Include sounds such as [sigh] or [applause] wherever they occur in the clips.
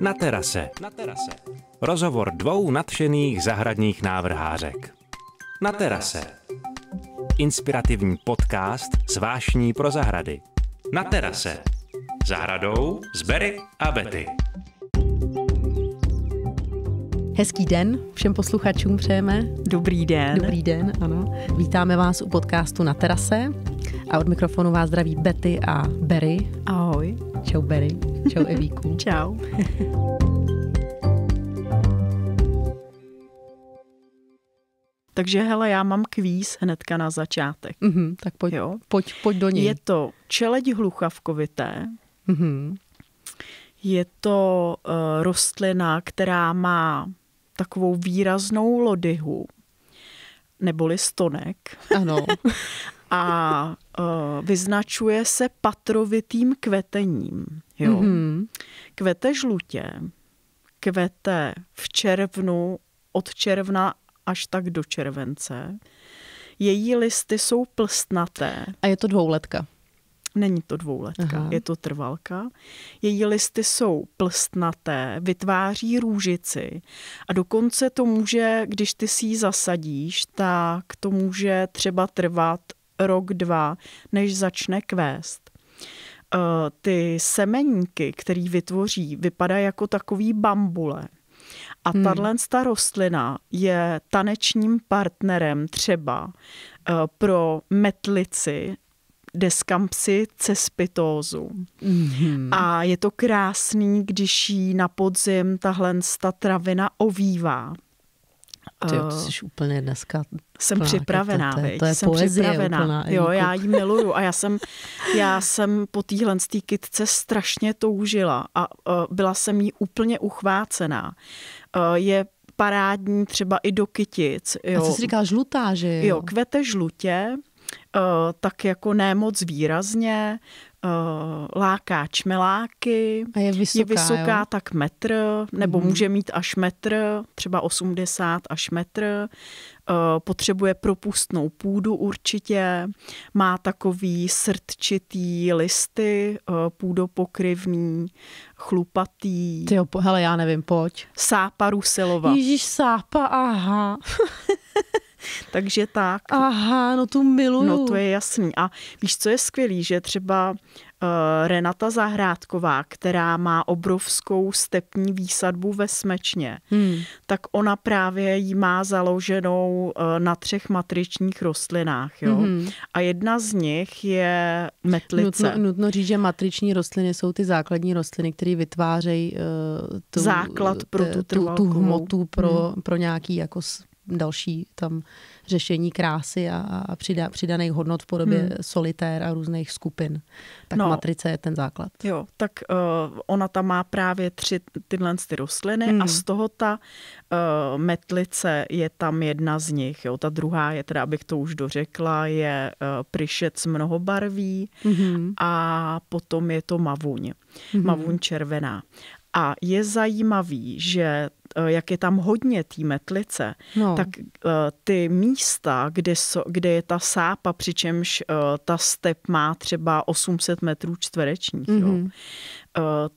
na terase. Na terase. Rozhovor dvou nadšených zahradních návrhářek. Na terase. Inspirativní podcast s vášní pro zahrady. Na terase. Zahradou z Berry a Betty. Hezký den všem posluchačům přejeme. Dobrý den. Dobrý den, ano. Vítáme vás u podcastu Na terase a od mikrofonu vás zdraví Betty a Berry. Ahoj. Čau Berry. Čau Evíku. Čau. [laughs] Takže hele, já mám kvíz hnedka na začátek. Mm-hmm, tak pojď, jo? Pojď, pojď do něj. Je to čeleď hluchavkovité. Mm-hmm. Je to uh, rostlina, která má takovou výraznou lodyhu, neboli stonek. Ano. [laughs] a Eh, vyznačuje se patrovitým kvetením. Jo? Mm-hmm. Kvete žlutě, kvete v červnu od června až tak do července. Její listy jsou plstnaté. A je to dvouletka? Není to dvouletka, Aha. je to trvalka. Její listy jsou plstnaté, vytváří růžici a dokonce to může, když ty si ji zasadíš, tak to může třeba trvat rok, dva, než začne kvést. Eh, ty semeníky, který vytvoří, vypadají jako takový bambule. A hmm. tahle hmm. rostlina je tanečním partnerem třeba eh, pro metlici, deskampsy cespitózu. Mm-hmm. A je to krásný, když ji na podzim tahle travina ovívá. Ty, ty eh, jsi úplně dneska jsem plná, připravená, to, to, to je jsem poezie připravená. Úplná, jo, já ji miluju a já jsem, já jsem po téhle kytce strašně toužila a uh, byla jsem jí úplně uchvácená. Uh, je parádní třeba i do kytic. Jo. A co jsi říká, žlutá, že jo? Jo, kvete žlutě, Uh, tak jako ne moc výrazně, uh, láká čmeláky. A je vysoká, je vysoká tak metr, nebo mm může mít až metr, třeba 80 až metr. Uh, potřebuje propustnou půdu určitě. Má takový srdčitý listy, uh, půdopokryvný, chlupatý. Ty jo, hele, já nevím, pojď. Sápa Ruselova. Ježíš, sápa, aha. [laughs] [laughs] Takže tak. Aha, no tu miluju. No to je jasný. A víš, co je skvělý, že třeba eh, Renata Zahrádková, která má obrovskou stepní výsadbu ve Smečně, hmm. tak ona právě ji má založenou eh, na třech matričních rostlinách. Jo? Hmm. A jedna z nich je metlice. Nutno, nutno říct, že matriční rostliny jsou ty základní rostliny, které vytvářejí uh, tu, základ pro tu, tu, tu hmotu pro, hmm. pro nějaký jako další tam řešení krásy a, a přida, přidaných hodnot v podobě hmm. solitér a různých skupin. Tak no, matrice je ten základ. Jo, tak uh, ona tam má právě tři tyhle ty rostliny hmm. a z toho ta uh, metlice je tam jedna z nich. Jo. Ta druhá je teda, abych to už dořekla, je uh, pryšec mnohobarví hmm. a potom je to mavuň. Hmm. Mavuň červená. A je zajímavý, že Eh, jak je tam hodně té metlice, no. tak eh, ty místa, kde, so, kde je ta sápa, přičemž eh, ta step má třeba 800 metrů čtverečních, mm-hmm. jo, mhm.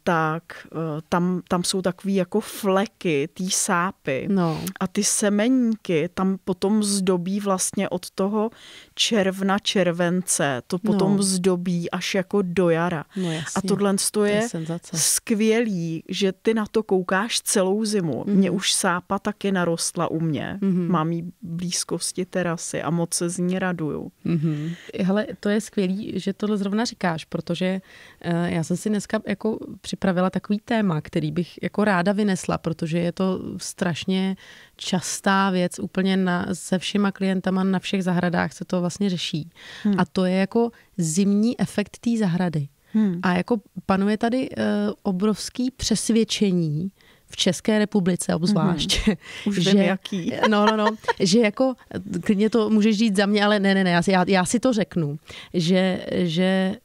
tak tam, tam jsou takové jako fleky té sápy no. a ty semeníky tam potom zdobí vlastně od toho června, července, to no. potom no. zdobí až jako do jara. No, a tohle je, to je senzace. skvělý, že ty na to koukáš celou zimu mm-hmm. mě už sápa taky narostla u mě. Mm-hmm. Mám jí blízkosti terasy a moc se z ní raduju. Mm-hmm. Hele, to je skvělý, že tohle zrovna říkáš, protože uh, já jsem si dneska jako připravila takový téma, který bych jako ráda vynesla, protože je to strašně častá věc úplně na, se všema klientama na všech zahradách se to vlastně řeší. Mm. A to je jako zimní efekt té zahrady. Hmm. A jako panuje tady uh, obrovský přesvědčení, v České republice obzvlášť. Mm-hmm. [laughs] Už že, vím, jaký. [laughs] no, no, no, že jako, klidně to můžeš říct za mě, ale ne, ne, ne, já, si, já, si to řeknu, že, že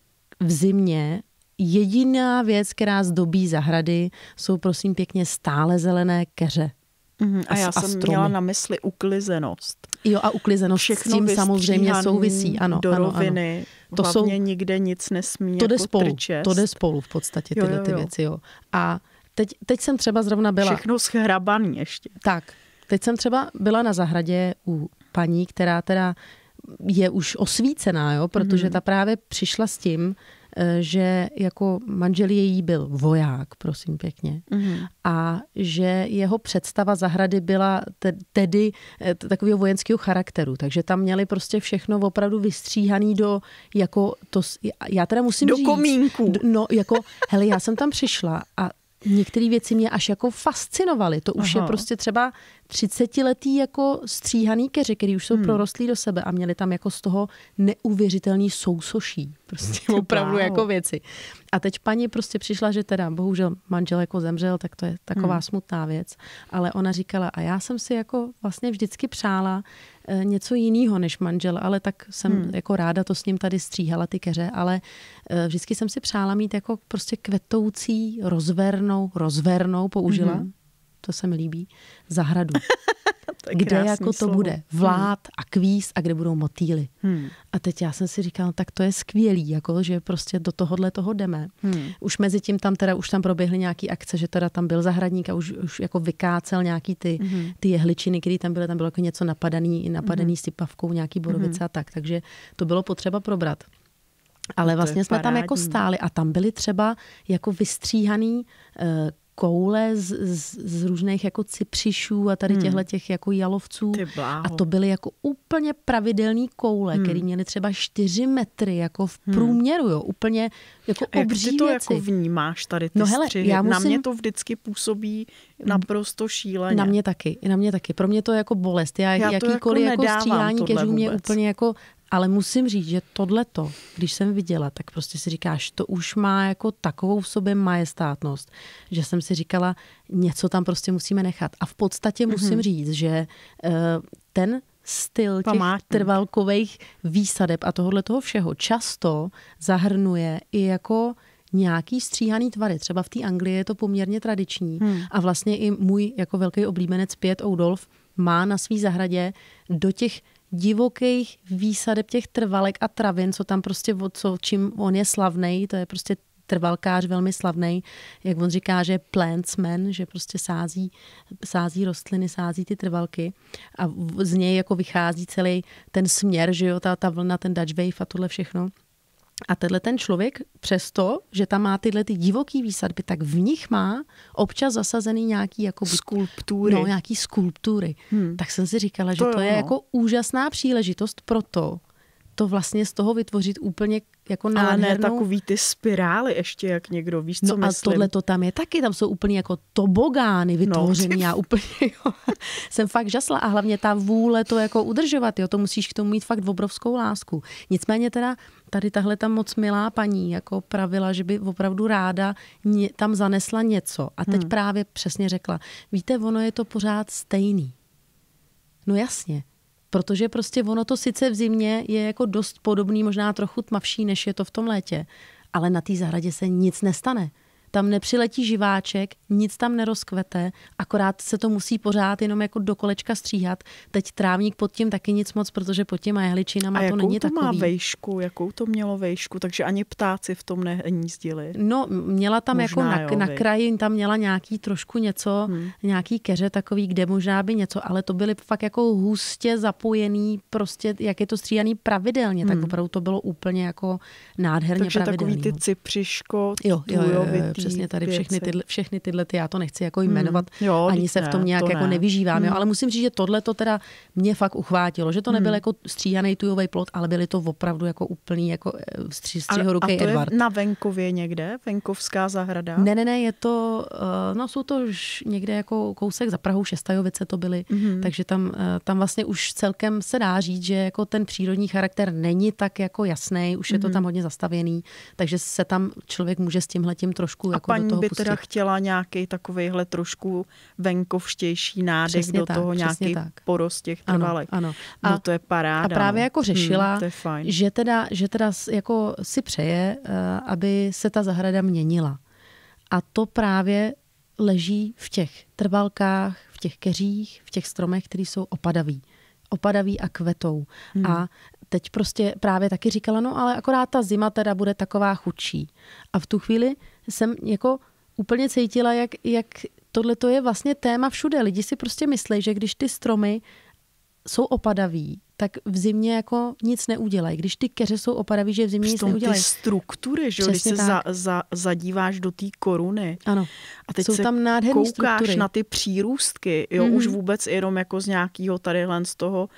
v zimě jediná věc, která zdobí zahrady, jsou prosím pěkně stále zelené keře. Mm-hmm. A, a já a jsem stromy. měla na mysli uklizenost. Jo, a uklizenost Všechno s tím samozřejmě souvisí. Ano, do roviny. Ano, To jsou, nikde nic nesmí to jde jako spolu, trčest. To jde spolu v podstatě tyhle jo, jo, jo. ty věci. Jo. A Teď, teď jsem třeba zrovna byla... Všechno schrabaný ještě. Tak, teď jsem třeba byla na zahradě u paní, která teda je už osvícená, jo, protože mm. ta právě přišla s tím, eh, že jako manžel její byl voják, prosím pěkně, mm. a že jeho představa zahrady byla te- tedy eh, takového vojenského charakteru, takže tam měli prostě všechno opravdu vystříhaný do, jako to, já teda musím do říct. Do komínku. No, jako, hele, já jsem tam přišla a Některé věci mě až jako fascinovaly. To už Aha. je prostě třeba 30-letý jako stříhaný keři, který už jsou hmm. prorostlí do sebe a měli tam jako z toho neuvěřitelný sousoší. Prostě [laughs] opravdu wow. jako věci. A teď paní prostě přišla, že teda bohužel manžel jako zemřel, tak to je taková hmm. smutná věc. Ale ona říkala, a já jsem si jako vlastně vždycky přála e, něco jiného než manžel, ale tak jsem hmm. jako ráda to s ním tady stříhala ty keře, ale e, vždycky jsem si přála mít jako prostě kvetoucí, rozvernou, rozvernou použila. Hmm to se mi líbí, zahradu. [laughs] kde jako slovo. to bude? Hmm. Vlád hmm. a kvíz a kde budou motýly. Hmm. A teď já jsem si říkala, no, tak to je skvělý, jako, že prostě do tohohle toho jdeme. Hmm. Už mezi tím tam teda už tam proběhly nějaký akce, že teda tam byl zahradník a už, už jako vykácel nějaký ty, hmm. ty jehličiny, které tam byly, tam bylo jako něco napadaný, napadaný hmm. s typavkou, nějaký borovice hmm. a tak. Takže to bylo potřeba probrat. Ale vlastně jsme tam jako stáli a tam byly třeba jako vystříhaný uh, koule z, z, z různých jako cipřišů a tady hmm. těchto těch jako jalovců. A to byly jako úplně pravidelné koule, hmm. které měly třeba 4 metry jako v hmm. průměru, jo, úplně jako a obří jak ty to jako věci. jako vnímáš tady ty no hele, Já musím... Na mě to vždycky působí hmm. naprosto šíleně. Na mě taky, na mě taky. Pro mě to je jako bolest. Já, já jakýkoliv jako, jako stříhání keřů mě úplně jako ale musím říct, že tohleto, když jsem viděla, tak prostě si říkáš, to už má jako takovou v sobě majestátnost, že jsem si říkala, něco tam prostě musíme nechat. A v podstatě mm-hmm. musím říct, že uh, ten styl těch Památník. trvalkových výsadeb a tohohle toho všeho často zahrnuje i jako nějaký stříhaný tvary. Třeba v té Anglii je to poměrně tradiční hmm. a vlastně i můj jako velký oblíbenec Pět Oudolf má na své zahradě do těch divokých výsadeb těch trvalek a travin, co tam prostě, co, čím on je slavný, to je prostě trvalkář velmi slavný, jak on říká, že je plantsman, že prostě sází, sází rostliny, sází ty trvalky a z něj jako vychází celý ten směr, že jo, ta, ta vlna, ten Dutch wave a tohle všechno. A tenhle ten člověk přesto, že tam má tyhle ty divoký výsadby, tak v nich má občas zasazený nějaký jako... skulptury. No, nějaký skulptury. Hmm. Tak jsem si říkala, že to, to je no. jako úžasná příležitost pro to, to vlastně z toho vytvořit úplně jako nádhernou... Ale ne takový ty spirály ještě, jak někdo, víš, co no myslím? a tohle to tam je taky, tam jsou úplně jako tobogány no. vytvořený, no. já úplně, [laughs] jo, jsem fakt žasla a hlavně ta vůle to jako udržovat, jo, to musíš k tomu mít fakt obrovskou lásku. Nicméně teda tady tahle ta moc milá paní jako pravila, že by opravdu ráda tam zanesla něco a teď hmm. právě přesně řekla, víte, ono je to pořád stejný. No jasně, Protože prostě ono to sice v zimě je jako dost podobný, možná trochu tmavší, než je to v tom létě, ale na té zahradě se nic nestane tam nepřiletí živáček, nic tam nerozkvete, akorát se to musí pořád jenom jako do kolečka stříhat. Teď trávník pod tím taky nic moc, protože pod těma jehličinama A to není to takový. má vejšku, jakou to mělo vejšku, takže ani ptáci v tom nehnízdili. No, měla tam jako možná, jako na, jo, na kraji, tam měla nějaký trošku něco, hmm. nějaký keře takový, kde možná by něco, ale to byly fakt jako hustě zapojený, prostě jak je to stříhaný pravidelně, hmm. tak opravdu to bylo úplně jako nádherně Takže pravidelný. takový ty cypřiško, jo, jo, jo, jo, jo, přesně tady všechny tyhle, všechny tyhle ty, já to nechci jako jmenovat, mm, jo, ani se v tom nějak to jako ne. nevyžívám, mm. jo, ale musím říct, že tohle to teda mě fakt uchvátilo, že to nebyl mm. jako stříhaný tujový plot, ale byly to opravdu jako úplný jako eh, střího ruky Edward. na venkově někde? Venkovská zahrada? Ne, ne, ne, je to, eh, no jsou to někde jako kousek za Prahou, Šestajovice to byly, mm. takže tam, eh, tam vlastně už celkem se dá říct, že jako ten přírodní charakter není tak jako jasný, už je to mhm. tam hodně zastavěný, takže se tam člověk může s tímhletím trošku trošku a jako paní do toho by pustit. teda chtěla nějaký takovýhle trošku venkovštější nádech přesně do tak, toho, nějaký tak. porost těch trvalek. Ano, ano. A, no to je paráda. A právě no. jako hmm, řešila, hmm, to je fajn. že teda, že teda jako si přeje, eh, aby se ta zahrada měnila. A to právě leží v těch trvalkách, v těch keřích, v těch stromech, které jsou opadaví opadaví a kvetou. Hmm. A teď prostě právě taky říkala, no ale akorát ta zima teda bude taková chudší. A v tu chvíli jsem jako úplně cítila, jak, jak tohle to je vlastně téma všude. Lidi si prostě myslí, že když ty stromy jsou opadaví, tak v zimě jako nic neudělají. Když ty keře jsou opadaví, že v zimě nic neudělají. ty struktury, že jo, když se za, za, zadíváš do té koruny. Ano. A teď jsou se tam koukáš struktury. na ty přírůstky, jo, mm-hmm. už mhm. vůbec jenom jako z nějakého tadyhle z toho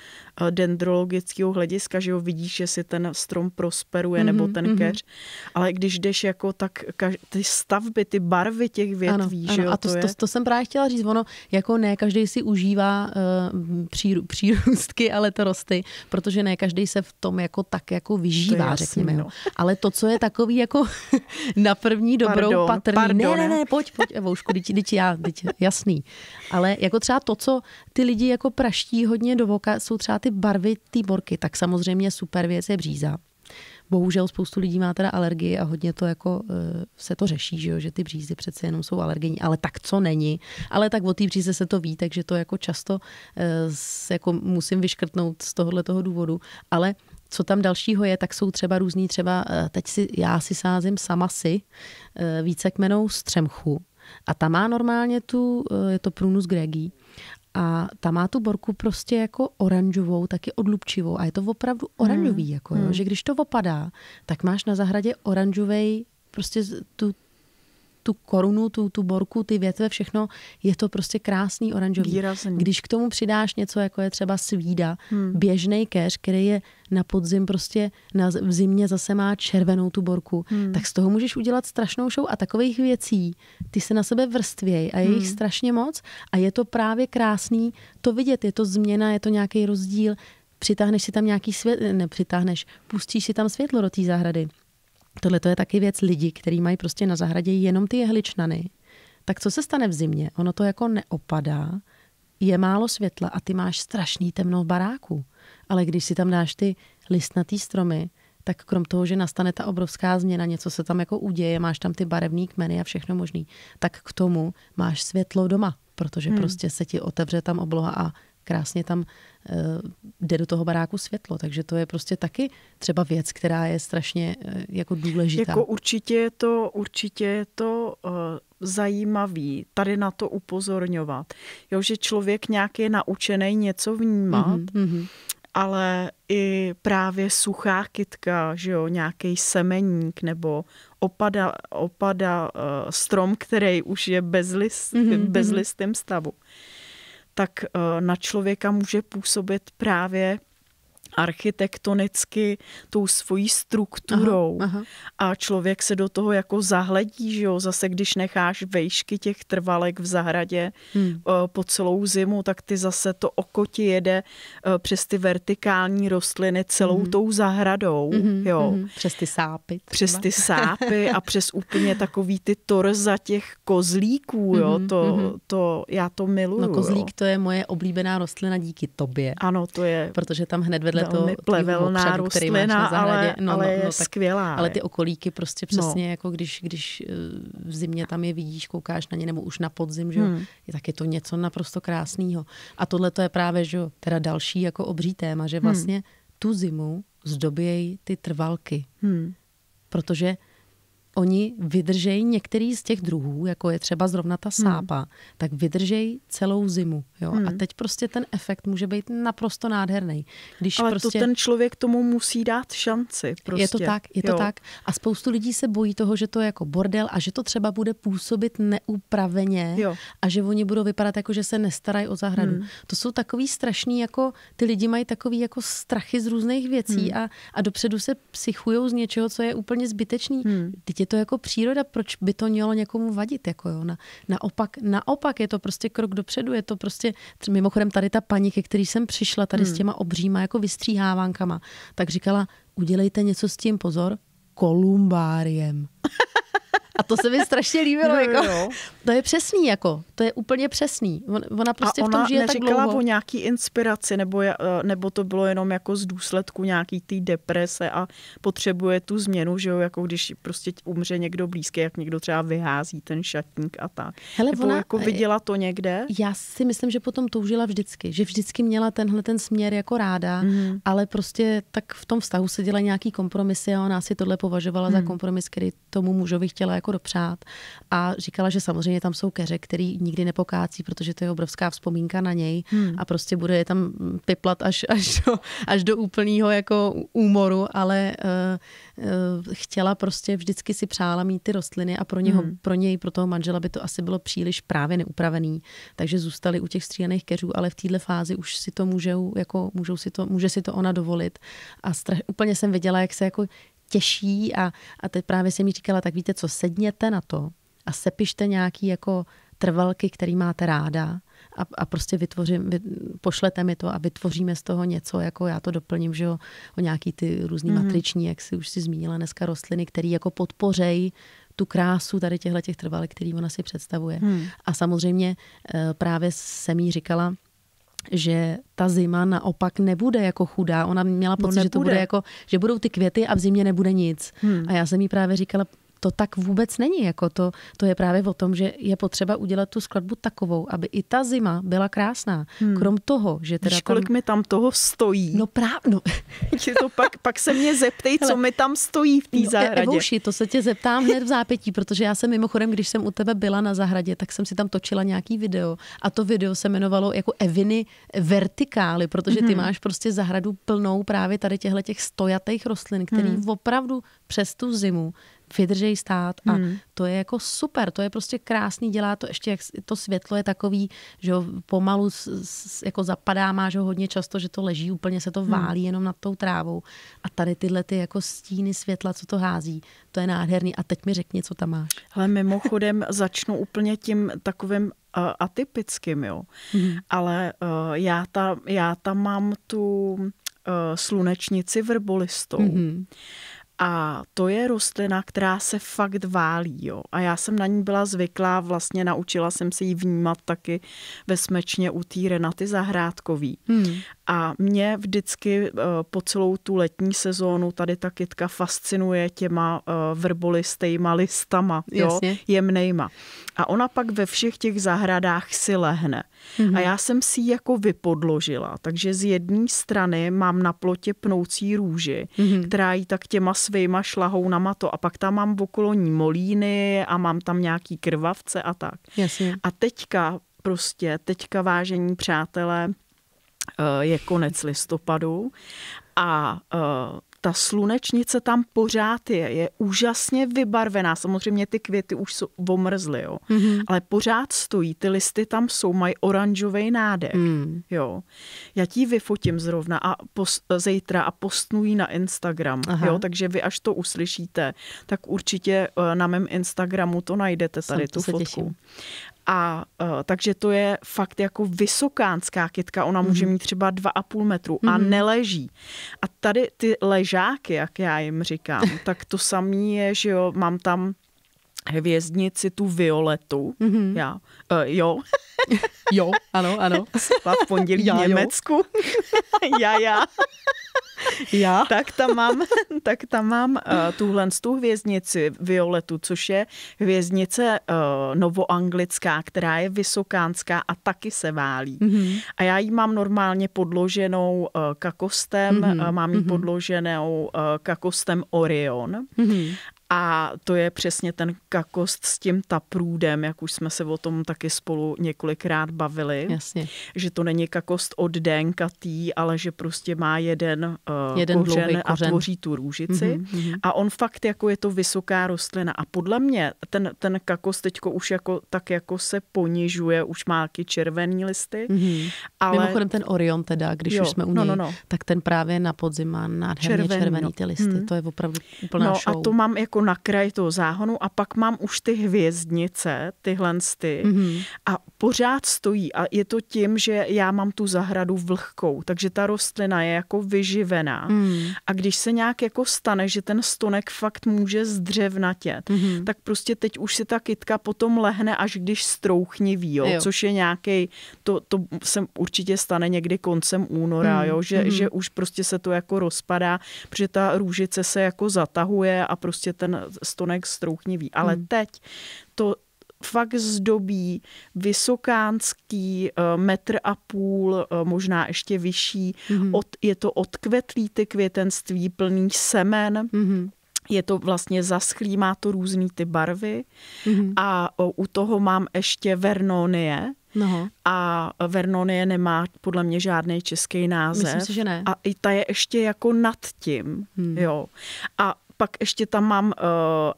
Eh, dendrologického hlediska, že jo, vidíš, že si ten strom prosperuje mm-hmm, nebo ten mm-hmm. ale když jdeš jako tak kaž, ty stavby, ty barvy těch větví, ano, že ano, jo, a to, to, je... to, to jsem právě chtěla říct, ono jako ne každý si užívá uh, příru, přírůstky, ale to rosty, protože ne každý se v tom jako tak jako vyžívá, to řekněme. No. Ale to, co je takový jako [laughs] na první dobrou pardon, patrný, pardon. ne, ne, ne, pojď, pojď, Evoušku, teď, teď já, teď, jasný. Ale jako třeba to, co ty lidi jako praští hodně do voka, jsou třeba ty ty barvy té borky, tak samozřejmě super věc je bříza. Bohužel spoustu lidí má teda alergii a hodně to jako eh, se to řeší, že, jo? že ty břízy přece jenom jsou alergenní, ale tak co není. Ale tak o té bříze se to ví, takže to jako často eh, jako musím vyškrtnout z tohohle toho důvodu. Ale co tam dalšího je, tak jsou třeba různý, třeba eh, teď si, já si sázím sama si kmenou střemchu a ta má normálně tu, je to prunus gregii, a ta má tu borku prostě jako oranžovou, taky odlupčivou. A je to opravdu hmm. oranžový, hmm. jako, jo, hmm. že když to opadá, tak máš na zahradě oranžovej prostě tu, tu korunu, tu, tu borku, ty větve, všechno, je to prostě krásný oranžový. Výrazný. Když k tomu přidáš něco, jako je třeba svída, hmm. běžný keř, který je na podzim prostě na, v zimě zase má červenou tu borku, hmm. tak z toho můžeš udělat strašnou show a takových věcí, ty se na sebe vrstvěj a je hmm. jich strašně moc a je to právě krásný to vidět, je to změna, je to nějaký rozdíl, přitáhneš si tam nějaký svět, ne přitáhneš, pustíš si tam světlo do té zahrady. Tohle to je taky věc lidí, kteří mají prostě na zahradě jenom ty jehličnany. Tak co se stane v zimě? Ono to jako neopadá, je málo světla a ty máš strašný temno v baráku. Ale když si tam dáš ty listnatý stromy, tak krom toho, že nastane ta obrovská změna, něco se tam jako uděje, máš tam ty barevné kmeny a všechno možný, tak k tomu máš světlo doma, protože hmm. prostě se ti otevře tam obloha a krásně tam uh, jde do toho baráku světlo. Takže to je prostě taky třeba věc, která je strašně uh, jako důležitá. Jako určitě je to, určitě je to uh, zajímavý tady na to upozorňovat. Jo, že člověk nějak je naučený něco vnímat, mm-hmm. ale i právě suchá kytka, že jo, nějaký semeník nebo opada, opada uh, strom, který už je bez, list, mm-hmm. bez mhm. listem stavu tak eh, na člověka může působit právě architektonicky, tou svojí strukturou. Aha, aha. A člověk se do toho jako zahledí, že jo, zase když necháš vejšky těch trvalek v zahradě hmm. Eh, po celou zimu, tak ty zase to oko ti jede eh, přes ty vertikální rostliny celou hmm. tou zahradou. Hmm, jo. Hmm. Přes ty sápy. Třeba. Přes ty sápy a přes úplně takový ty torza těch kozlíků, jo, hmm, to, hmm. to já to miluju. No kozlík jo. to je moje oblíbená rostlina díky tobě. Ano, to je. Protože tam hned vedle to máš na zahradě, ale, no, ale no, je no, tak, skvělá. Ale ty okolíky prostě no. přesně, no. jako když, když eh, v zimě tam je vidíš, koukáš na ně, nebo už na podzim, že hmm. je taky to něco naprosto krásného. A tohle to je právě, že teda další jako obří téma, že hmm. vlastně hmm. tu zimu zdobějí ty trvalky. Hmm. Protože oni vydržejí některý z těch druhů, jako je třeba zrovna ta hmm. sápa, hmm. tak vydržejí celou zimu. Jo? Hmm. A teď prostě ten efekt může být naprosto nádherný. Když Ale prostě... to ten člověk tomu musí dát šanci. Prostě. Je to prostě, tak, je jo. to tak. A spoustu lidí se bojí toho, že to je jako bordel a že to třeba bude působit neupraveně jo. a že oni budou vypadat jako, že se nestarají o zahradu. Hmm. To jsou takový strašný, jako ty lidi mají takový jako strachy z různých věcí hmm. a, a dopředu se psychujou z něčeho, co je úplně zbytečný. Hmm je to jako příroda, proč by to mělo někomu vadit? Jako jo? Na, naopak, naopak je to prostě krok dopředu, je to prostě, mimochodem tady ta paní, ke který jsem přišla, tady hmm. s těma obříma jako vystříhávánkama, tak říkala, udělejte něco s tím, pozor, kolumbáriem. [laughs] A to se mi strašně líbilo. Jo, jako. Jo. To je přesný, jako. to je úplně přesný. Ona prostě a ona v tom žije tak dlouho. o nějaký inspiraci, nebo, eh, nebo to bylo jenom jako z důsledku nějaký té deprese a potřebuje tu změnu, že jo, jako když prostě umře někdo blízký, jak někdo třeba vyhází ten šatník a tak. Hele, nebo ona, jako eh, viděla to někde? Já si myslím, že potom toužila vždycky, že vždycky měla tenhle ten směr jako ráda, mm. ale prostě tak v tom vztahu se dělají nějaký kompromisy a ona si tohle považovala mm. za mhm. kompromis, který tomu mužovi chtěla jako jako dopřát. A říkala, že samozřejmě tam jsou keře, který nikdy nepokácí, protože to je obrovská vzpomínka na něj hmm. a prostě bude je tam mm, piplat až, [laughs] až do, až do úplného jako úmoru, ale uh, uh, chtěla prostě vždycky si přála mít ty rostliny a pro, něho, hmm. pro něj, pro toho manžela by to asi bylo příliš právě neupravený, takže zůstali u těch stříjených keřů, ale v této fázi už si to můžou, jako můžou si to, může si to ona dovolit a strach, úplně jsem viděla, jak se jako těžší a, a teď právě jsem mi říkala, tak víte co, sedněte na to a sepište nějaký jako trvalky, který máte ráda a, a prostě vytvořím, vy, pošlete mi to a vytvoříme z toho něco, jako já to doplním, že jo, o nějaký ty různý mm-hmm. matriční, jak si už si zmínila dneska, rostliny, které jako podpořejí tu krásu tady těchto těch trvalek, který ona si představuje. Hmm. A samozřejmě eh, právě jsem jí říkala, že ta zima naopak nebude jako chudá. Ona měla pocit, no že to bude jako, že budou ty květy a v zimě nebude nic. Hmm. A já jsem jí právě říkala, to tak vůbec není. Jako to, to je právě o tom, že je potřeba udělat tu skladbu takovou, aby i ta zima byla krásná. Hmm. Krom toho, že teda Víš, kolik tam... mi tam toho stojí? No právě. No. [laughs] to pak, pak se mě zeptej, Hele, co mi tam stojí v té no, e, zahradě. Evouši, to se tě zeptám hned v zápětí, protože já jsem mimochodem, když jsem u tebe byla na zahradě, tak jsem si tam točila nějaký video a to video se jmenovalo jako Eviny vertikály, protože ty hmm. máš prostě zahradu plnou právě tady těchto těch stojatých rostlin, který hmm. opravdu přes tu zimu vydržej stát a hmm. to je jako super, to je prostě krásný, dělá to ještě, jak to světlo je takový, že ho pomalu s, s, jako zapadá, máš ho hodně často, že to leží, úplně se to hmm. válí hmm. jenom nad tou trávou a tady tyhle ty jako stíny světla, co to hází, to je nádherný a teď mi řekni, co tam máš. Ale mimochodem [laughs] začnu úplně tím takovým eh, atypickým, jo. Hmm. Ale uh, já, ta, já tam mám tu uh, slunečnici vrbolistou. Hmm. A to je rostlina, která se fakt válí. Jo. A já jsem na ní byla zvyklá, vlastně naučila jsem se ji vnímat taky ve smečně u té Renaty Zahrádkový. Hmm. A mě vždycky eh, po celou tu letní sezónu tady ta kytka fascinuje těma eh, vrbolistejma listama, jo, jemnejma. A ona pak ve všech těch zahradách si lehne. Mm-hmm. A mhm. já jsem si ji jako vypodložila. Takže z jedné strany mám na plotě pnoucí růži, mm-hmm. která jí tak těma svýma šlahou na mato. A pak tam mám okolo ní molíny a mám tam nějaký krvavce a tak. Jasně. A teďka prostě, teďka vážení přátelé, Eh, je konec listopadu a eh, ta slunečnice tam pořád je, je úžasně vybarvená. Samozřejmě ty květy už jsou omrzly, jo. Mm-hmm. ale pořád stojí, ty listy tam jsou, mají oranžový nádech. Mm. Jo. Já ti vyfotím zrovna a pos- zítra a postnu na Instagram. Aha. Jo, takže vy až to uslyšíte, tak určitě eh, na mém Instagramu to najdete tady Jsem, tu to fotku. Těším. A uh, takže to je fakt jako vysokánská kytka, ona mm-hmm. může mhm. mít třeba 2,5 metru mm-hmm. a mhm. neleží. A tady ty ležáky, jak já jim říkám, [laughs] tak to samý je, že jo, mám tam hvězdnici tu Violetu, mm-hmm. já, uh, jo. [laughs] jo, ano, ano. Byla [laughs] v pondělí já, v Německu. já, já. Já? [laughs] Tak tam mám, tak tam mám uh, tuhle tu hvězdnici violetu, což je hvězdnice uh, novoanglická, která je vysokánská a taky se válí. Mm-hmm. A já ji mám normálně podloženou uh, kakostem, mm-hmm. uh, mám ji mm-hmm. podloženou uh, kakostem Orion. Mm-hmm. A to je přesně ten kakost s tím taprůdem, jak už jsme se o tom taky spolu několikrát bavili. Jasně. Že to není kakost od tý, ale že prostě má jeden, uh, jeden kořen, kořen a tvoří tu růžici. Mm-hmm, mm-hmm. A on fakt jako je to vysoká rostlina. A podle mě ten, ten kakost teďko už jako, tak jako se ponižuje, už má taky červený listy. Mm-hmm. Ale... Mimochodem ten Orion teda, když jo, už jsme u no, něj, no, no, no. tak ten právě na podzim má nádherně červený, červený ty listy. Mm-hmm. To je opravdu úplná no, show. a to mám jako jako na kraj toho záhonu a pak mám už ty hvězdnice, tyhle ty. Mm-hmm. A pořád stojí a je to tím, že já mám tu zahradu vlhkou, takže ta rostlina je jako vyživená. Mm. A když se nějak jako stane, že ten stonek fakt může zdřevnatět, mm-hmm. tak prostě teď už si ta kytka potom lehne, až když ví, jo, jo. což je nějaký, to, to se určitě stane někdy koncem února, mm. jo, že, mm-hmm. že už prostě se to jako rozpadá, protože ta růžice se jako zatahuje a prostě ten ten stonek strouchnivý. Ale hmm. teď to fakt zdobí vysokánský eh, metr a půl, eh, možná ještě vyšší. hmm Od, je to odkvetlý ty květenství plný semen. hmm Je to vlastně zaschlý, má to různý ty barvy hmm a u toho mám ještě vernonie, No. A Vernonie nemá podle mě žádný český název. Myslím si, že ne. A i ta je ještě jako nad tím. Hmm. Jo. A pak ještě tam mám uh,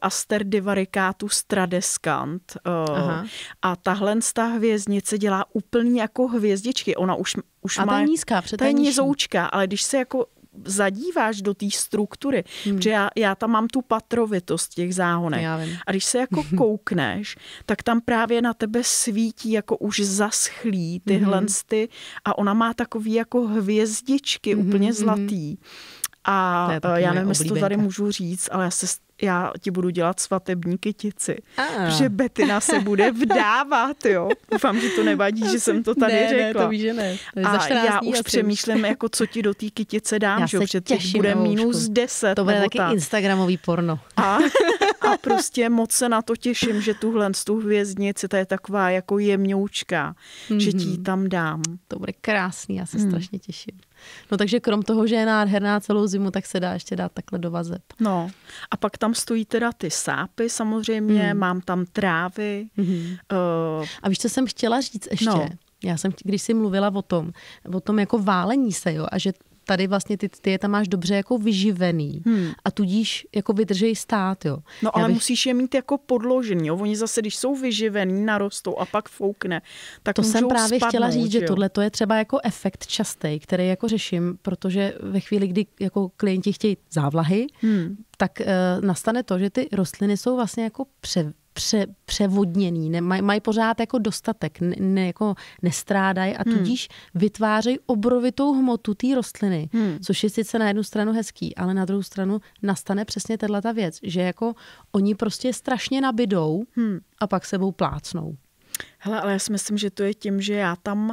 Aster divarikátu Stradescant uh, eh, a tahle ta hvězdnice dělá úplně jako hvězdičky. Ona už, už a má... A ta je nízká, přece Ta je nízoučka, ale když se jako zadíváš do té struktury, hmm. protože já, já tam mám tu patrovitost těch záhonek. A když se jako [laughs] koukneš, tak tam právě na tebe svítí jako už zaschlí tyhle hmm. a ona má takový jako hvězdičky hmm. úplně mhm. zlatý. Hmm. A to eh, já nevím, jestli to tady můžu říct, ale já, se, já ti budu dělat svatební kytici, a. že Betina se bude vdávat, jo. Doufám, že to nevadí, že jsem to tady ne, řekla. Ne, to ví, že ne. a já už a přemýšlím, jako co ti do té kytice dám, já že se těším, bude minus 10. To bude taky tak. Instagramový porno. A, a prostě moc se na to těším, že tuhle z tu hvězdnici, to je taková jako jemňoučka, mm-hmm. že ti mhm. tam dám. To bude krásný, já se mm. strašně těším. No takže krom toho, že je nádherná celou zimu, tak se dá ještě dát takhle do vazeb. No a pak tam stojí teda ty sápy samozřejmě, mm. mám tam trávy. Mm-hmm. Uh... A víš, co jsem chtěla říct ještě? No. Já jsem, když jsi mluvila o tom, o tom jako válení se, jo, a že tady vlastně ty, ty je tam máš dobře jako vyživený hmm. a tudíž jako vydržej stát, jo. No Já ale bych... musíš je mít jako podložený, jo. Oni zase, když jsou vyživený, narostou a pak foukne, tak To jsem právě spadnout, chtěla říct, jo? že tohle to je třeba jako efekt častý, který jako řeším, protože ve chvíli, kdy jako klienti chtějí závlahy, hmm. tak uh, nastane to, že ty rostliny jsou vlastně jako pře, pře, převodněný, ne, maj, mají pořád jako dostatek, ne, ne, jako nestrádají a hmm. tudíž hmm. vytvářejí obrovitou hmotu té rostliny, hmm. což je sice na jednu stranu hezký, ale na druhou stranu nastane přesně tahle ta věc, že jako oni prostě strašně nabidou hmm. a pak sebou plácnou. Hele, ale já si myslím, že to je tím, že já tam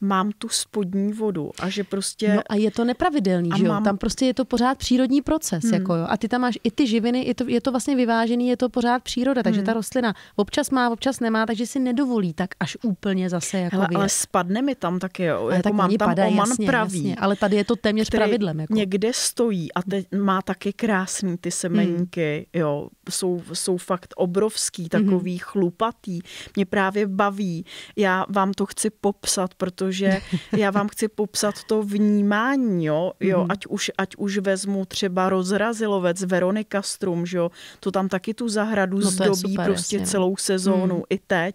mám tu spodní vodu a že prostě... No a je to nepravidelný, že jo? Mám... Tam prostě je to pořád přírodní proces, hmm. jako jo. A ty tam máš i ty živiny, je to, je to vlastně vyvážený, je to pořád příroda, takže hmm. ta rostlina občas má, občas nemá, takže si nedovolí tak až úplně zase jako Hele, ale spadne mi tam taky, jo. Ale jako tak mám tam padá, oman jasně, pravý. Jasně, ale tady je to téměř pravidlem. Jako. Někde stojí a teď má taky krásný ty hmm. semeníky, hmm. jo. Jsou, jsou fakt obrovský, takový hmm. chlupatý. Mě právě baví. Já vám to chci popsat, protože protože já vám chci popsat to vnímání, jo, jo mhm. ať, už, ať už vezmu třeba rozrazilovec Veronika Strum, že jo, to tam taky tu zahradu no zdobí super, prostě jasně. No. celou sezónu mm. i teď.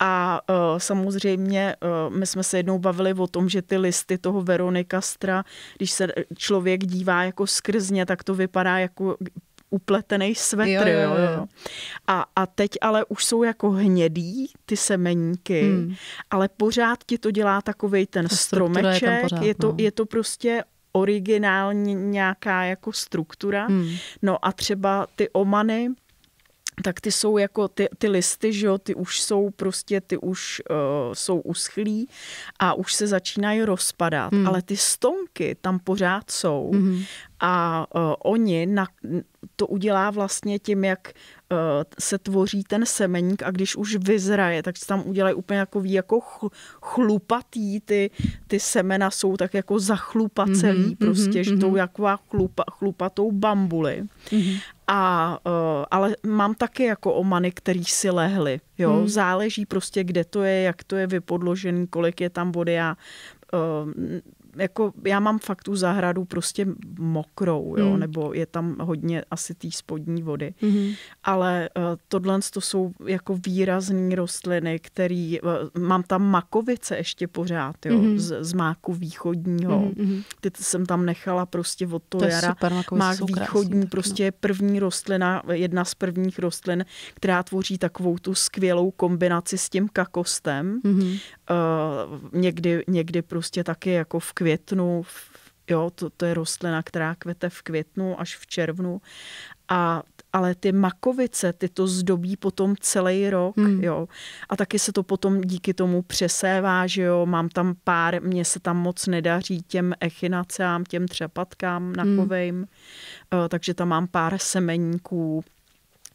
A uh, samozřejmě uh, my jsme se jednou bavili o tom, že ty listy toho Stra, když se člověk dívá jako skrzně, tak to vypadá jako upletený svetr. Jo, jo, jo. Jo. A, a teď ale už jsou jako hnědý ty semeníky, hmm. ale pořád ti to dělá takovej ten Ta stromeček, je, pořád, je, to, no. je to prostě originální nějaká jako struktura. Hmm. No a třeba ty omany, tak ty jsou jako ty, ty listy, že jo, ty už jsou prostě, ty už uh, jsou uschlí a už se začínají rozpadat, hmm. ale ty stonky tam pořád jsou hmm. a uh, oni na, to udělá vlastně tím, jak uh, se tvoří ten semeník a když už vyzraje, tak se tam udělají úplně ví, jako ch, chlupatý, ty, ty semena jsou tak jako zachlupacelý hmm mhm, prostě, hmm že tou mhm. jako chlupa, chlupatou bambuly. hmm a, eh, ale mám taky jako omany, který si lehly. Jo? Hmm. Záleží prostě, kde to je, jak to je vypodložený, kolik je tam vody. Já eh, jako já mám fakt tu zahradu prostě mokrou, jo, mm. nebo je tam hodně asi té spodní vody. Mm. Ale uh, tohle to jsou jako výrazné rostliny, které uh, eh, mám tam makovice ještě pořád, jo, mm. z, z máku východního. Mm. Ty jsem tam nechala prostě od toho to jara. Super, Mák východní krásný, no. prostě je první rostlina, jedna z prvních rostlin, která tvoří takovou tu skvělou kombinaci s tím kakostem. Mm. Uh, někdy, někdy prostě taky jako v květě květnu, jo, to, to je rostlina, která kvete v květnu až v červnu. A ale ty makovice, ty to zdobí potom celý rok, hmm. jo. A taky se to potom díky tomu přesévá, že jo, mám tam pár, mně se tam moc nedaří těm echinaceám, těm třepatkám hmm. nakovejm, hmm. uh, takže tam mám pár semeníků,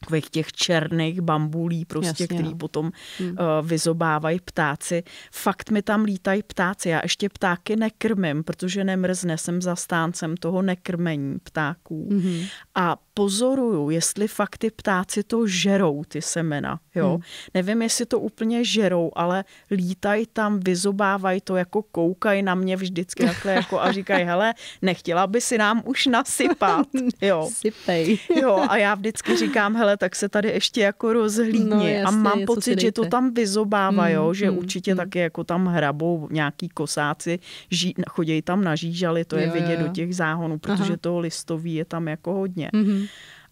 takových těch černých bambulí, prostě, Jasně, který no. potom hmm. uh, vyzobávají ptáci. Fakt mi tam lítají ptáci. Já ještě ptáky nekrmím, protože nemrzne, jsem zastáncem toho nekrmení ptáků. Hmm. A pozoruju, jestli fakt ty ptáci to žerou, ty semena. Jo? Hmm. Nevím, jestli to úplně žerou, ale lítají tam, vyzobávají to, jako koukají na mě vždycky takhle jako a říkají, hele, nechtěla by si nám už nasypat. [laughs] Jo. Sypej. Jo, a já vždycky říkám, hele, tak se tady ještě jako rozhlídni. No, jasný, a mám pocit, že to tam vyzobávají, hmm, jo, že hmm, určitě hmm. taky jako tam hrabou nějaký kosáci, ží, chodějí tam na žížaly, to jo, je vidět jo, jo. do těch záhonů, protože Aha. toho listový je tam jako hodně. Mm-hmm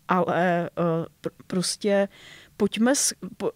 ale uh, prostě pojďme,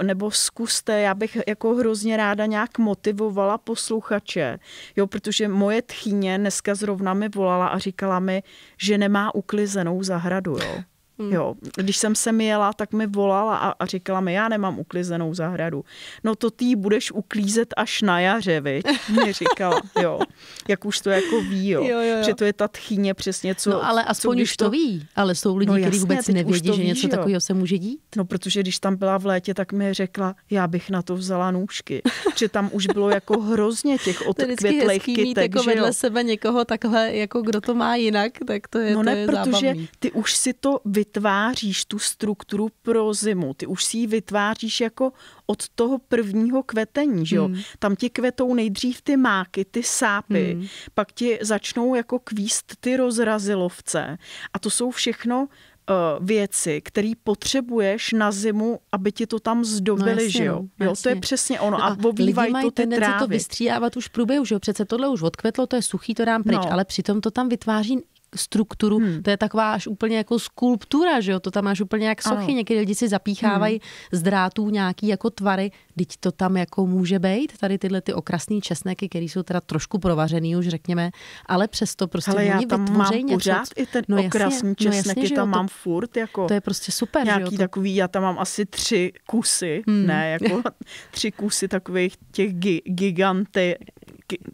nebo zkuste, já bych jako hrozně ráda nějak motivovala posluchače, jo, protože moje tchyně dneska zrovna mi volala a říkala mi, že nemá uklizenou zahradu, jo. Hmm. Jo, když jsem sem jela, tak mi volala a, a říkala mi, já nemám uklizenou zahradu. No to ty budeš uklízet až na jaře, viď? [laughs] Mě říkala, jo. Jak už to jako ví, jo. jo, jo, jo. Že to je ta tchýně přesně, co... No ale aspoň co, už to ví, ale jsou lidi, no, kteří vůbec nevědí, že ví, něco takového se může dít. No protože když tam byla v létě, tak mi řekla, já bych na to vzala nůžky. že tam už bylo jako hrozně těch [laughs] odkvětlejch kytek, jako vedle sebe někoho takhle, jako kdo to má jinak, tak to je No to ne, je protože zábavný. ty už si to vy vytváříš tu strukturu pro zimu. Ty už si ji vytváříš jako od toho prvního kvetení, že jo? Hmm. Tam ti kvetou nejdřív ty máky, ty sápy, hmm. pak ti začnou jako kvíst ty rozrazilovce. A to jsou všechno eh, věci, které potřebuješ na zimu, aby ti to tam zdobili, no že jo? No, jo To je přesně ono. No a, a obývají lidi mají to ty trávy. to vystřídávat už v průběhu, že jo? Přece tohle už odkvetlo, to je suchý, to dám pryč, no. ale přitom to tam vytváří strukturu, hmm. to je taková až úplně jako skulptura, že jo, to tam máš úplně jak sochy, ano. někdy lidi si zapíchávají hmm. z drátů nějaký jako tvary, teď to tam jako může být, tady tyhle ty okrasné česneky, které jsou teda trošku provařený už řekněme, ale přesto prostě ale já tam mám něco, pořád i ten no okrasný jasně, česneky, no jasně, jo, tam to, mám furt jako. To je prostě super, nějaký že jo, to... takový, já tam mám asi tři kusy, hmm. ne, jako [laughs] tři kusy takových těch gi- giganty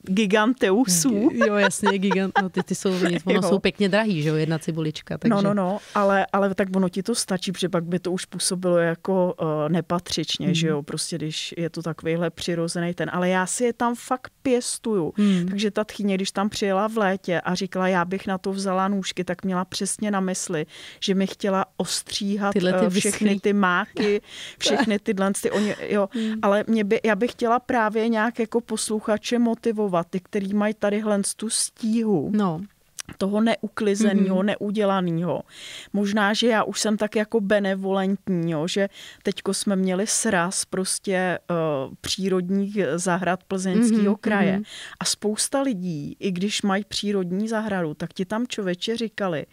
giganteusů. Jo, jasně, gigant, no, ty, ty jsou, [laughs] ono jsou pěkně drahý, že jo, jedna cibulička. No, takže... No, no, no, ale, ale tak ono ti to stačí, protože pak by to už působilo jako uh, nepatřičně, mm. že mhm. jo, prostě když je to takovýhle přirozený ten. Ale já si je tam fakt pěstuju. Mm. Takže ta tchyně, když tam přijela v létě a říkala, já bych na to vzala nůžky, tak měla přesně na mysli, že mi chtěla ostříhat tyhle ty eh, všechny ty máky, [laughs] všechny tyhle, ty, oni, jo, mm. ale mě by, já bych chtěla právě nějak jako posluchače motivovat, ty, který mají tady tu stíhu. No toho neuklizeného, mm-hmm. neudělaného. Možná, že já už jsem tak jako benevolentní, jo, že teďko jsme měli sraz prostě uh, přírodních zahrad plzeňského mm-hmm. kraje mhm. a spousta lidí, i když mají přírodní zahradu, tak ti tam čověče říkali,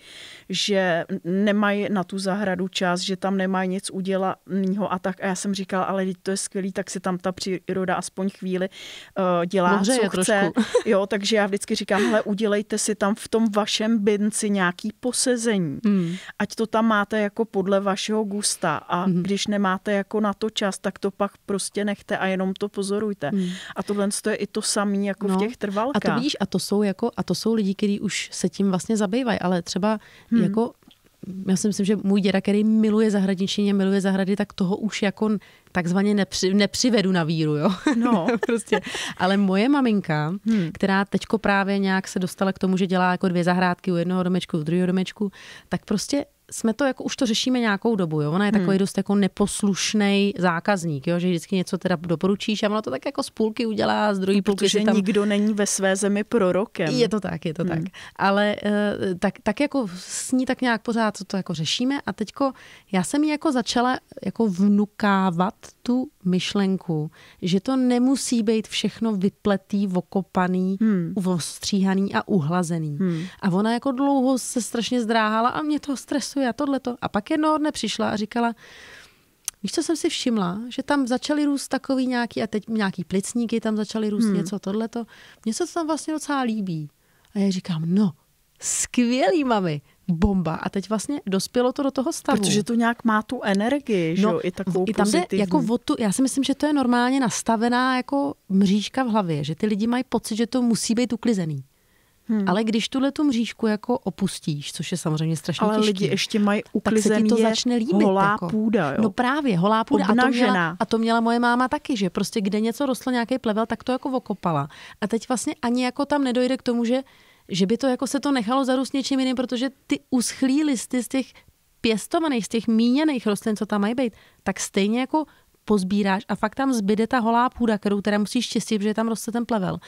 že nemají na tu zahradu čas, že tam nemají nic udělaného a tak. A já jsem říkala, ale to je skvělý, tak si tam ta příroda aspoň chvíli uh, dělá, Dobře co chce. Jo, takže já vždycky říkám, hele, udělejte si tam v tom vašem binci nějaký posezení. Mm. Ať to tam máte jako podle vašeho gusta a mm. když nemáte jako na to čas, tak to pak prostě nechte a jenom to pozorujte. Mm. A tohle je i to samé jako no. v těch trvalkách. A to vidíš, a to jsou jako, a to jsou lidi, kteří už se tím vlastně zabývají, ale třeba mm. jako já si myslím, že můj děda, který miluje a miluje zahrady, tak toho už jako takzvaně nepři, nepřivedu na víru, jo. No. [laughs] prostě. Ale moje maminka, hmm. která teďko právě nějak se dostala k tomu, že dělá jako dvě zahrádky u jednoho domečku, u druhého domečku, tak prostě jsme to jako už to řešíme nějakou dobu, jo. Ona je takový hmm. dost jako neposlušný zákazník, jo, že vždycky něco teda doporučíš a ona to tak jako z půlky udělá, z druhé no, půlky Protože tam... nikdo není ve své zemi prorokem. Je to tak, je to hmm. tak. Ale eh, tak, tak jako s ní tak nějak pořád to, to jako řešíme a teďko já jsem ji jako začala jako vnukávat tu myšlenku, že to nemusí být všechno vypletý, vokopaný, hmm. ostříhaný a uhlazený. Hmm. A ona jako dlouho se strašně zdráhala a mě to stresuje a tohleto. A pak jednoho dne přišla a říkala, Víš, co jsem si všimla? Že tam začaly růst takový nějaký, a teď nějaký plicníky, tam začaly růst hmm. něco, tohleto. Mně se to tam vlastně docela líbí. A já říkám, no, skvělý, mami, bomba. A teď vlastně dospělo to do toho stavu. Protože to nějak má tu energii, že no, jo, i takovou i tam jako pozitivní. jako o tu, já si myslím, že to je normálně nastavená jako mřížka v hlavě, že ty lidi mají pocit, že to musí být uklizený. Hmm. Ale když tuhle tu mřížku jako opustíš, což je samozřejmě strašně Ale těžký, lidi ještě mají uklizený tak se ti to začne líbit. Holá jako. půda, jo. No právě, holá půda. A to, měla, a to měla moje máma taky, že prostě kde něco rostlo, nějaký plevel, tak to jako okopala. A teď vlastně ani jako tam nedojde k tomu, že že by to jako se to nechalo zarůst něčím jiným, protože ty uschlí listy z těch pěstovaných, z těch míněných rostlin, co tam mají být, tak stejně jako pozbíráš a fakt tam zbyde ta holá půda, kterou teda musíš čistit, protože tam roste ten plevel.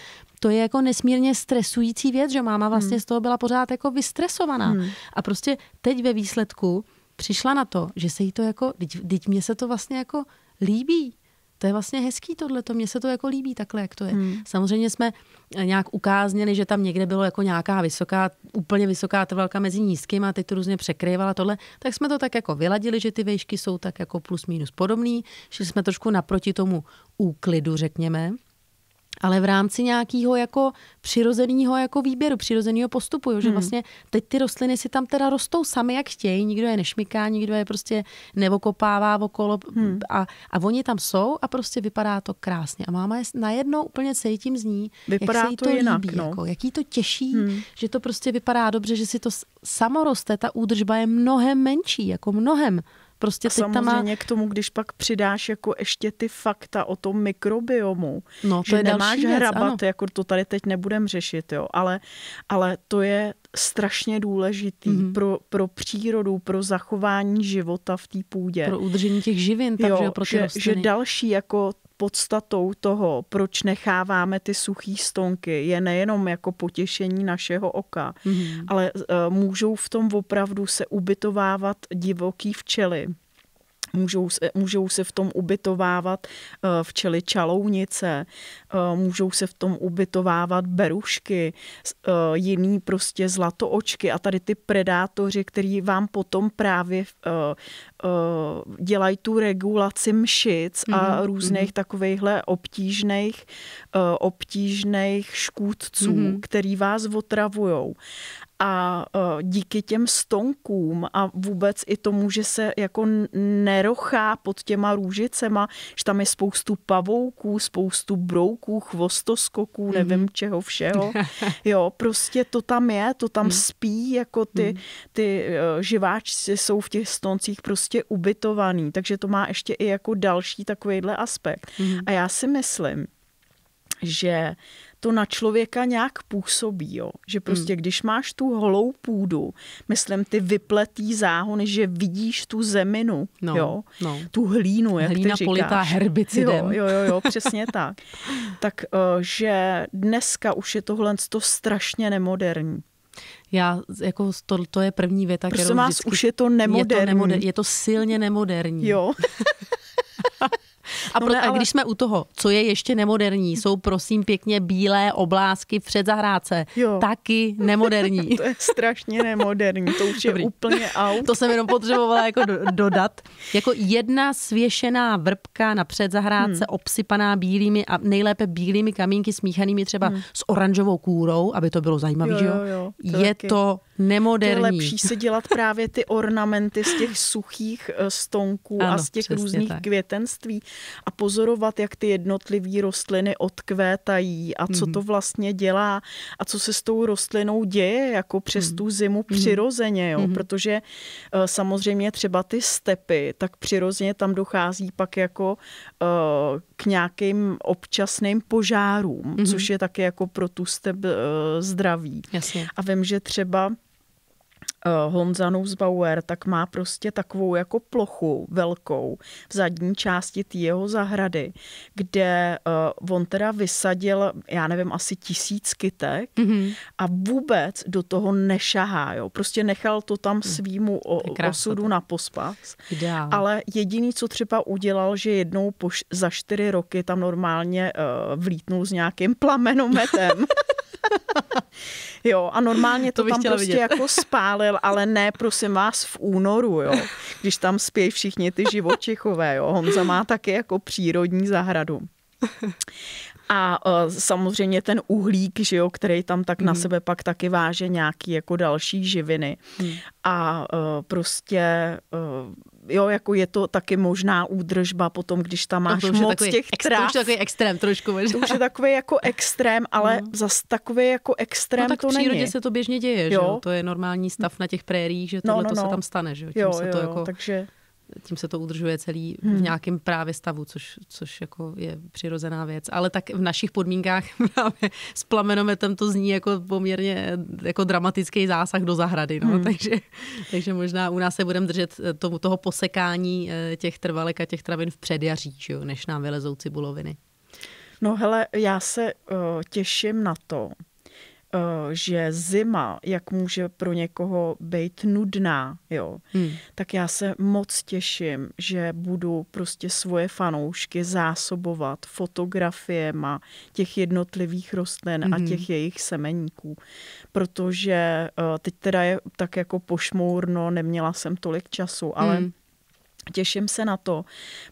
To je jako nesmírně stresující věc, že máma vlastně hmm. z toho byla pořád jako vystresovaná. Hmm. A prostě teď ve výsledku přišla na to, že se jí to jako, teď, teď mě se to vlastně jako líbí, to je vlastně hezký tohle, to mně se to jako líbí takhle, jak to je. Hmm. Samozřejmě jsme eh, nějak ukázněli, že tam někde bylo jako nějaká vysoká, úplně vysoká trvalka mezi nízkým a teď to různě překrývala tohle, tak jsme to tak jako vyladili, že ty vejšky jsou tak jako plus minus podobný, šli jsme trošku naproti tomu úklidu, řekněme, ale v rámci nějakého jako přirozeného jako výběru, přirozeného postupu, jo, že hmm. vlastně teď ty rostliny si tam teda rostou sami, jak chtějí, nikdo je nešmiká, nikdo je prostě nevokopává okolo hmm. a, a oni tam jsou a prostě vypadá to krásně. A máma je najednou úplně cítím z ní, vypadá jak se jí to, to jinak, líbí, no. jako, jak jí to těší, hmm. že to prostě vypadá dobře, že si to samoroste, ta údržba je mnohem menší, jako mnohem. Prostě a samozřejmě má... k tomu, když pak přidáš jako ještě ty fakta o tom mikrobiomu, no, to že je nemáš věc, hrabat, ano. jako to tady teď nebudem řešit, jo, ale, ale to je strašně důležitý mm-hmm. pro, pro přírodu, pro zachování života v té půdě. Pro udržení těch živin, tam, jo, pro ty že, rostliny. že další jako podstatou toho, proč necháváme ty suchý stonky, je nejenom jako potěšení našeho oka, mm-hmm. ale uh, můžou v tom opravdu se ubytovávat divoký včely. Můžou se, můžou se v tom ubytovávat eh, včely čalounice, eh, můžou se v tom ubytovávat berušky, eh, jiný prostě zlatoočky a tady ty predátoři, který vám potom právě dělají tu regulaci mšic a mm-hmm. různých takových mhm. takovýchhle obtížných, obtížných škůdců, mm-hmm. který vás otravujou a e, díky těm stonkům a vůbec i tomu, že se jako nerochá pod těma růžicema, že tam je spoustu pavouků, spoustu brouků, chvostoskoků, mm-hmm. nevím čeho všeho. [laughs] Jo, prostě to tam je, to tam mm. spí, jako ty, mhm. ty e, živáčci jsou v těch stoncích prostě ubytovaný, takže to má ještě i jako další takovýhle aspekt. Mm. A já si myslím, že to na člověka nějak působí. Jo? Že prostě, hmm. když máš tu holou půdu, myslím ty vypletý záhony, že vidíš tu zeminu, no, jo? No. tu hlínu, jak Hlína ty říkáš. politá herbicidem. Jo, jo, jo, jo přesně [laughs] tak. Tak, eh, že dneska už je tohle to strašně nemoderní. Já, jako to, to je první věta, Prosím kterou vás, vždycky, už je to nemoderní. Je to, nemoder, je to silně nemoderní. Jo. [laughs] A, no ne, ale... a když jsme u toho, co je ještě nemoderní, jsou prosím pěkně bílé oblázky v předzahrádce. Jo. Taky nemoderní. [laughs] to je strašně nemoderní, to už je Dobrý. úplně out. to jsem jenom potřebovala jako do, dodat. Jako jedna svěšená vrpka na předzahrádce hmm. obsypaná bílými a nejlépe bílými kamínky smíchanými třeba hmm. s oranžovou kůrou, aby to bylo zajímavé, jo, jo, jo, to je taky. to nemoderní. Je lepší si dělat právě ty ornamenty z těch suchých eh, stonků ano, a z těch různých tak. květenství a pozorovat, jak ty jednotlivé rostliny odkvétají a co mhm. to vlastně dělá a co se s tou rostlinou děje jako přes mhm. tu zimu mhm. přirozeně, jo? protože eh, samozřejmě třeba ty stepy, tak přirozeně tam dochází pak jako eh, k nějakým občasným požárům, což je taky jako pro tu step eh, zdravý. Jasně. A vím, že třeba Eh, Honza Nussbauer, tak má prostě takovou jako plochu velkou v zadní části té jeho zahrady, kde eh, on teda vysadil, já nevím, asi tisíc kytek mm-hmm. a vůbec do toho nešahá, jo. Prostě nechal to tam hm. svýmu o, krásno, osudu to. na pospas. Ideál. Ale jediný, co třeba udělal, že jednou po, za čtyři roky tam normálně uh, vlítnul s nějakým plamenometem. [laughs] [laughs] jo, a normálně to, to tam prostě vidět. jako spálil, ale ne, prosím vás, v únoru, jo. Když tam spějí všichni ty živočichové, jo. Honza má taky jako přírodní zahradu. A e, samozřejmě ten uhlík, že jo, který tam tak hmm. na mhm. sebe pak taky váže nějaký jako další živiny. Hmm. A e, prostě e, jo, jako je to taky možná údržba potom, když tam máš to to moc takový, těch extrém, To už je takový extrém trošku. Možná. To už je takový jako extrém, ale no. zas takový jako extrém no, tak to v přírodě není. se to běžně děje, jo? že jo? To je normální stav na těch prériích, že no, tohle no, no, no. se no. tam stane, že jo? Tím jo, se to jako... takže tím se to udržuje celý v hmm. nějakém právě stavu, což, což jako je přirozená věc. Ale tak v našich podmínkách právě [laughs] s plamenometem to zní jako poměrně jako dramatický zásah do zahrady. No? Hmm. Takže, takže možná u nás se budeme držet eh, to, toho posekání eh, těch trvalek a těch travin v předjaří, čo, než nám vylezou cibuloviny. No hele, já se uh, těším na to, Eh, že zima, jak může pro někoho být nudná, jo, hmm. tak já se moc těším, že budu prostě svoje fanoušky zásobovat fotografiema těch jednotlivých rostlin hmm. a těch jejich semeníků. Protože eh, teď teda je tak jako pošmourno, neměla jsem tolik času, ale hmm. Těším se na to,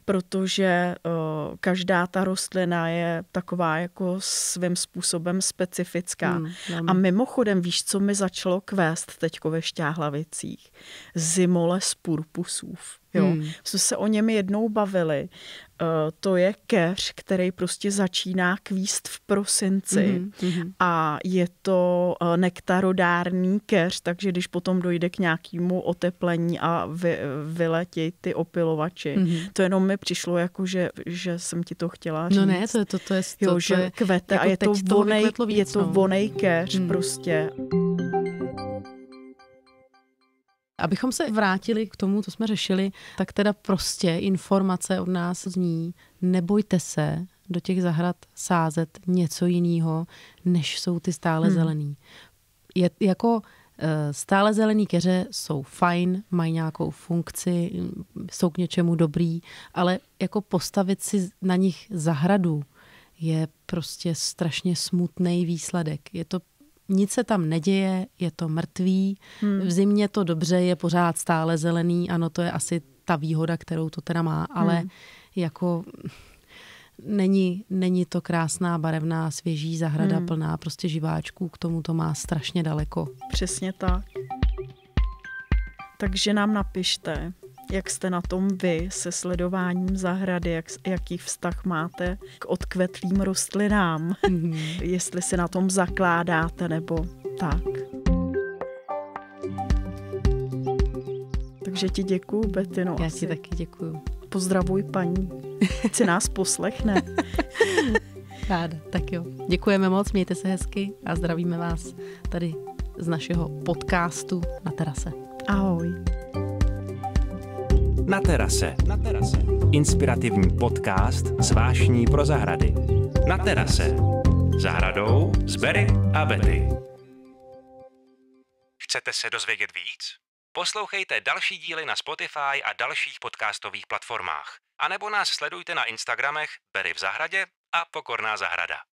protože uh, každá ta rostlina je taková jako svým způsobem specifická. Hmm, a mimochodem, víš, co mi začalo kvést teďko ve Šťáhlavicích? Zimole z purpusův. Jo? Hmm. Jsme se o něm jednou bavili. Uh, to je keř, který prostě začíná kvíst v prosinci hmm. a je to uh, nektarodárný keř, takže když potom dojde k nějakému oteplení a vy, vyletí ty opilovači. Hmm. To jenom mi přišlo, jako že, že jsem ti to chtěla říct. No ne, to, je to, to je... To, jo, to že je, kvete jako a je to vonej, víc, je to no. vonej keř hmm. prostě. Abychom se vrátili k tomu, co jsme řešili, tak teda prostě informace od nás zní, nebojte se do těch zahrad sázet něco jiného, než jsou ty stále hmm. zelený. Je, jako eh, Stále zelený keře jsou fajn, mají nějakou funkci, jsou k něčemu dobrý, ale jako postavit si na nich zahradu je prostě strašně smutný výsledek. Je to nic se tam neděje, je to mrtvý, hmm. v zimě to dobře, je pořád stále zelený, ano, to je asi ta výhoda, kterou to teda má, ale hmm. jako není, není to krásná, barevná, svěží zahrada hmm. plná prostě živáčků, k tomu to má strašně daleko. Přesně tak. Takže nám napište, jak jste na tom vy se sledováním zahrady, jak, jaký vztah máte k odkvetlým rostlinám, mm-hmm. [laughs] jestli si na tom zakládáte nebo tak. Takže ti děkuju, Betino. Já asi. ti taky děkuju. Pozdravuj paní, si nás poslechne. [laughs] Ráda, tak jo. Děkujeme moc, mějte se hezky a zdravíme vás tady z našeho podcastu na terase. Ahoj. Na terase. Na terase. Inspirativní podcast s vášní pro zahrady. Na terase. Zahradou s Berry a Betty. Chcete se dozvědět víc? Poslouchejte další díly na Spotify a dalších podcastových platformách. A nebo nás sledujte na Instagramech Berry v zahradě a Pokorná zahrada.